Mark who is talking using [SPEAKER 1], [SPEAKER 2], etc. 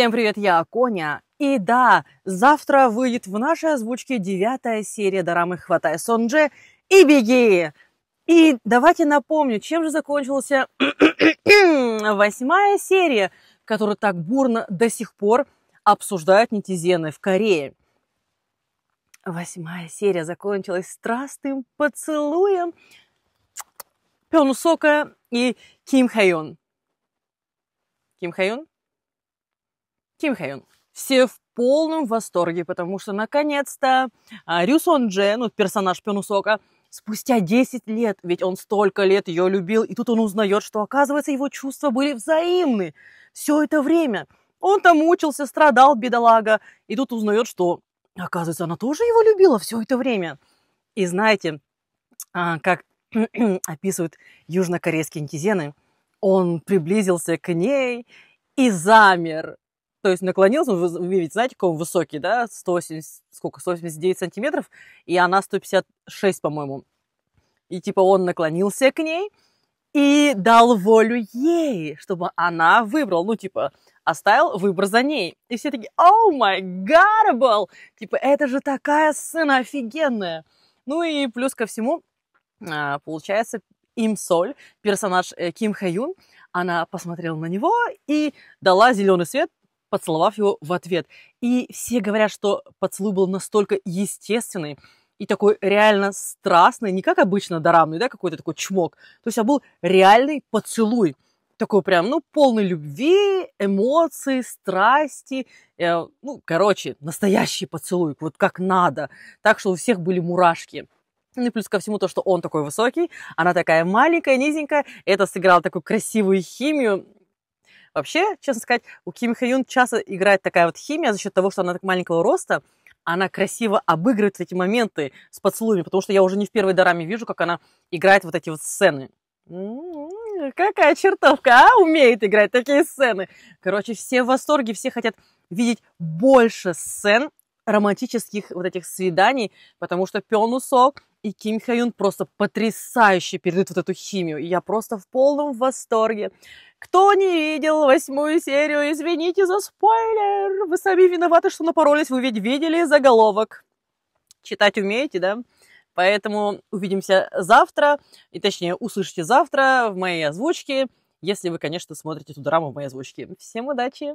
[SPEAKER 1] Всем привет, я Коня. И да, завтра выйдет в нашей озвучке девятая серия дорамы «Хватай Сонджи» и «Беги». И давайте напомню, чем же закончился восьмая серия, которую так бурно до сих пор обсуждают нетизены в Корее. Восьмая серия закончилась страстным поцелуем Пёну Сока и Ким Хайон. Ким Хайон? Ким Хэйон. Все в полном восторге, потому что наконец-то а, Рюсон Дже, ну, персонаж Пенусока, спустя 10 лет, ведь он столько лет ее любил, и тут он узнает, что, оказывается, его чувства были взаимны все это время. Он там мучился, страдал, бедолага, и тут узнает, что, оказывается, она тоже его любила все это время. И знаете, а, как описывают южнокорейские интизены, он приблизился к ней и замер, то есть наклонился, вы, вы ведь знаете, какой он высокий, да, 180, сколько, 189 сантиметров, и она 156, по-моему. И типа он наклонился к ней и дал волю ей, чтобы она выбрала, ну типа оставил выбор за ней. И все такие, оу май гарбл, типа это же такая сцена офигенная. Ну и плюс ко всему, а, получается, Им Соль, персонаж э, Ким Хаюн, она посмотрела на него и дала зеленый свет поцеловав его в ответ. И все говорят, что поцелуй был настолько естественный, и такой реально страстный, не как обычно дорамный, да, какой-то такой чмок. То есть, а был реальный поцелуй. Такой прям, ну, полный любви, эмоций, страсти. Э, ну, короче, настоящий поцелуй, вот как надо. Так что у всех были мурашки. Ну и плюс ко всему то, что он такой высокий, она такая маленькая, низенькая. Это сыграло такую красивую химию. Вообще, честно сказать, у Кими Хаюн часто играет такая вот химия за счет того, что она так маленького роста, она красиво обыгрывает эти моменты с поцелуями, потому что я уже не в первой дораме вижу, как она играет вот эти вот сцены. М-м, какая чертовка, а? Умеет играть такие сцены. Короче, все в восторге, все хотят видеть больше сцен романтических вот этих свиданий, потому что Пён Усо и Ким Хаюн просто потрясающе передают вот эту химию. И я просто в полном восторге. Кто не видел восьмую серию, извините за спойлер. Вы сами виноваты, что напоролись. Вы ведь видели заголовок. Читать умеете, да? Поэтому увидимся завтра, и точнее услышите завтра в моей озвучке, если вы, конечно, смотрите эту драму в моей озвучке. Всем удачи!